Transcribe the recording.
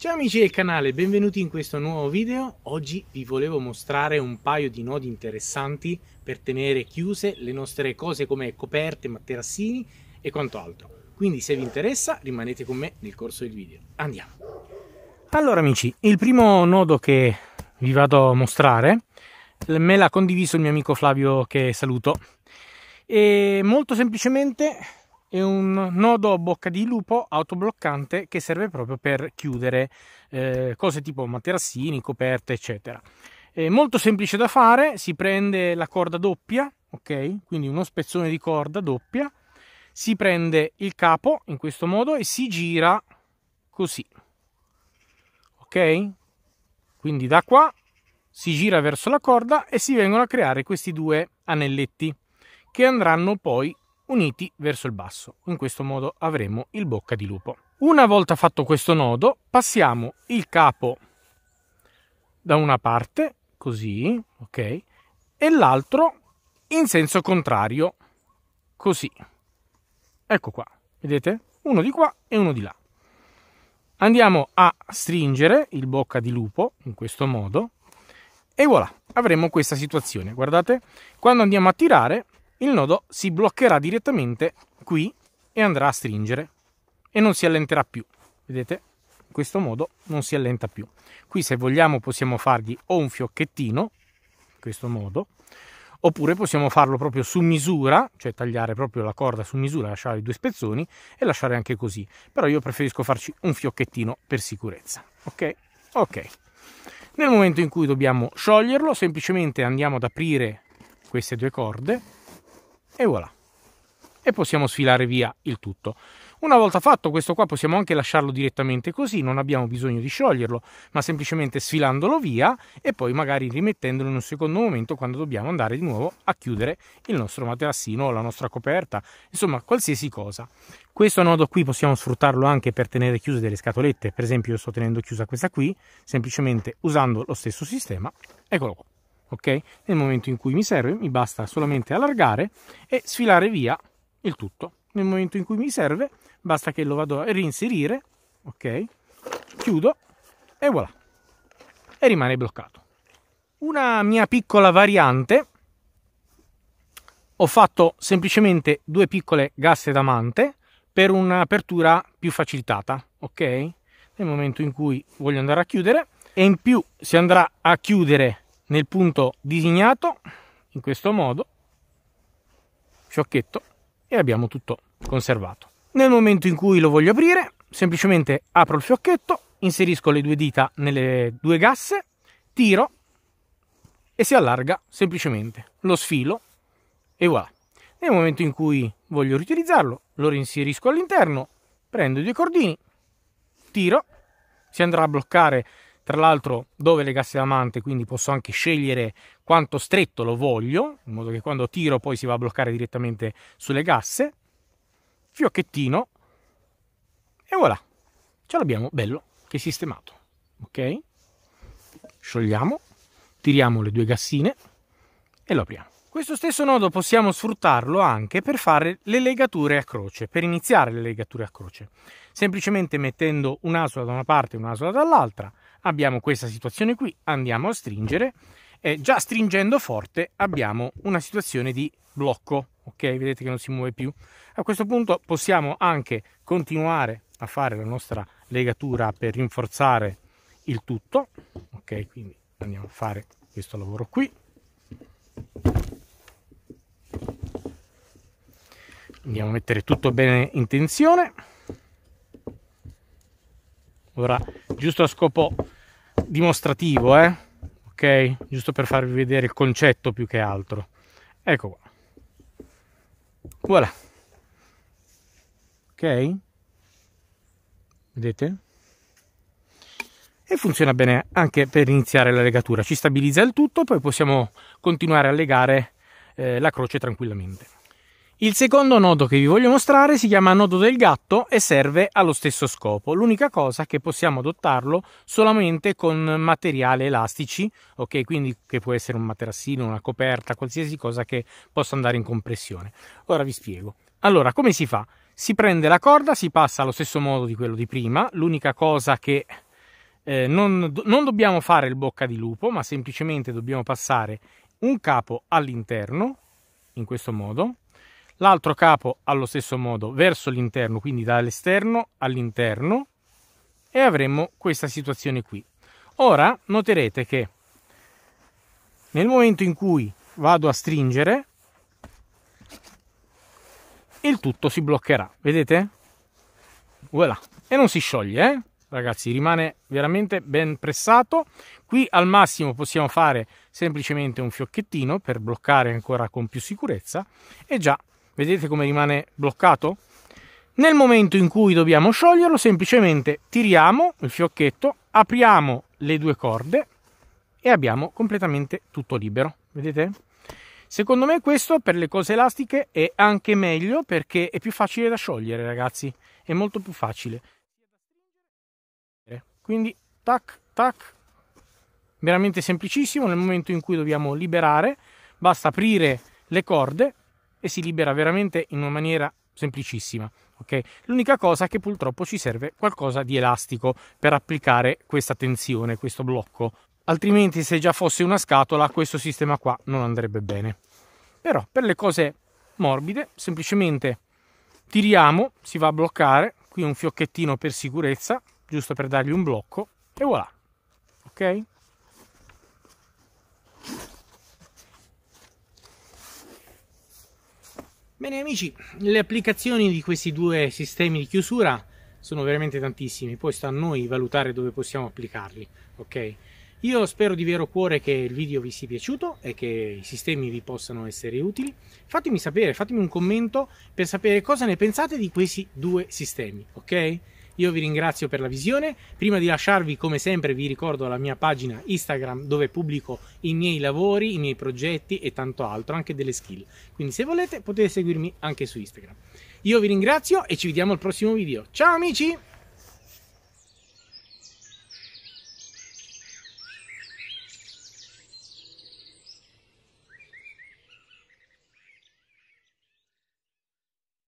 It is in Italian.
Ciao amici del canale, benvenuti in questo nuovo video. Oggi vi volevo mostrare un paio di nodi interessanti per tenere chiuse le nostre cose come coperte, materassini e quant'altro. Quindi se vi interessa rimanete con me nel corso del video. Andiamo! Allora amici, il primo nodo che vi vado a mostrare me l'ha condiviso il mio amico Flavio che saluto. E molto semplicemente e un nodo a bocca di lupo autobloccante che serve proprio per chiudere eh, cose tipo materassini, coperte, eccetera. È molto semplice da fare, si prende la corda doppia, ok? Quindi uno spezzone di corda doppia, si prende il capo in questo modo e si gira così. Ok? Quindi da qua si gira verso la corda e si vengono a creare questi due anelletti che andranno poi uniti verso il basso. In questo modo avremo il bocca di lupo. Una volta fatto questo nodo, passiamo il capo da una parte, così, ok, e l'altro in senso contrario, così. Ecco qua, vedete? Uno di qua e uno di là. Andiamo a stringere il bocca di lupo in questo modo e voilà, avremo questa situazione. Guardate, quando andiamo a tirare il nodo si bloccherà direttamente qui e andrà a stringere e non si allenterà più. Vedete? In questo modo non si allenta più. Qui se vogliamo possiamo fargli o un fiocchettino, in questo modo, oppure possiamo farlo proprio su misura, cioè tagliare proprio la corda su misura, lasciare i due spezzoni e lasciare anche così. Però io preferisco farci un fiocchettino per sicurezza. Ok? Ok. Nel momento in cui dobbiamo scioglierlo, semplicemente andiamo ad aprire queste due corde e voilà. E possiamo sfilare via il tutto. Una volta fatto questo qua possiamo anche lasciarlo direttamente così, non abbiamo bisogno di scioglierlo, ma semplicemente sfilandolo via e poi magari rimettendolo in un secondo momento quando dobbiamo andare di nuovo a chiudere il nostro materassino o la nostra coperta, insomma qualsiasi cosa. Questo nodo qui possiamo sfruttarlo anche per tenere chiuse delle scatolette, per esempio io sto tenendo chiusa questa qui, semplicemente usando lo stesso sistema, eccolo qua ok? Nel momento in cui mi serve mi basta solamente allargare e sfilare via il tutto. Nel momento in cui mi serve basta che lo vado a reinserire, ok? Chiudo e voilà. E rimane bloccato. Una mia piccola variante ho fatto semplicemente due piccole gasse da mante per un'apertura più facilitata, ok? Nel momento in cui voglio andare a chiudere e in più si andrà a chiudere nel punto disegnato in questo modo fiocchetto e abbiamo tutto conservato nel momento in cui lo voglio aprire semplicemente apro il fiocchetto inserisco le due dita nelle due gasse tiro e si allarga semplicemente lo sfilo e voilà nel momento in cui voglio riutilizzarlo lo reinserisco all'interno prendo i due cordini tiro si andrà a bloccare tra l'altro dove legarsi la mante, quindi posso anche scegliere quanto stretto lo voglio, in modo che quando tiro poi si va a bloccare direttamente sulle gasse fiocchettino, e voilà, ce l'abbiamo bello che sistemato, ok? Sciogliamo, tiriamo le due gassine e lo apriamo. Questo stesso nodo possiamo sfruttarlo anche per fare le legature a croce, per iniziare le legature a croce, semplicemente mettendo un'asola da una parte e un'asola dall'altra, abbiamo questa situazione qui, andiamo a stringere e già stringendo forte abbiamo una situazione di blocco, ok? Vedete che non si muove più. A questo punto possiamo anche continuare a fare la nostra legatura per rinforzare il tutto, ok? Quindi andiamo a fare questo lavoro qui. Andiamo a mettere tutto bene in tensione ora giusto a scopo dimostrativo eh? ok giusto per farvi vedere il concetto più che altro ecco qua voilà ok vedete e funziona bene anche per iniziare la legatura ci stabilizza il tutto poi possiamo continuare a legare eh, la croce tranquillamente il secondo nodo che vi voglio mostrare si chiama nodo del gatto e serve allo stesso scopo. L'unica cosa è che possiamo adottarlo solamente con materiali elastici, ok? Quindi che può essere un materassino, una coperta, qualsiasi cosa che possa andare in compressione. Ora vi spiego. Allora, come si fa? Si prende la corda, si passa allo stesso modo di quello di prima, l'unica cosa che eh, non, non dobbiamo fare il bocca di lupo, ma semplicemente dobbiamo passare un capo all'interno, in questo modo, l'altro capo allo stesso modo verso l'interno, quindi dall'esterno all'interno e avremo questa situazione qui. Ora noterete che nel momento in cui vado a stringere il tutto si bloccherà, vedete? Voilà. E non si scioglie, eh? ragazzi, rimane veramente ben pressato. Qui al massimo possiamo fare semplicemente un fiocchettino per bloccare ancora con più sicurezza e già Vedete come rimane bloccato? Nel momento in cui dobbiamo scioglierlo, semplicemente tiriamo il fiocchetto, apriamo le due corde e abbiamo completamente tutto libero. Vedete? Secondo me questo per le cose elastiche è anche meglio perché è più facile da sciogliere, ragazzi. È molto più facile. Quindi tac, tac. Veramente semplicissimo nel momento in cui dobbiamo liberare, basta aprire le corde e si libera veramente in una maniera semplicissima. Okay? L'unica cosa è che purtroppo ci serve qualcosa di elastico per applicare questa tensione, questo blocco. Altrimenti se già fosse una scatola questo sistema qua non andrebbe bene. Però per le cose morbide semplicemente tiriamo, si va a bloccare, qui un fiocchettino per sicurezza, giusto per dargli un blocco e voilà. Ok? Bene amici, le applicazioni di questi due sistemi di chiusura sono veramente tantissime, poi sta a noi valutare dove possiamo applicarli, ok? Io spero di vero cuore che il video vi sia piaciuto e che i sistemi vi possano essere utili. Fatemi sapere, fatemi un commento per sapere cosa ne pensate di questi due sistemi, ok? Io vi ringrazio per la visione. Prima di lasciarvi, come sempre, vi ricordo la mia pagina Instagram dove pubblico i miei lavori, i miei progetti e tanto altro, anche delle skill. Quindi se volete potete seguirmi anche su Instagram. Io vi ringrazio e ci vediamo al prossimo video. Ciao amici!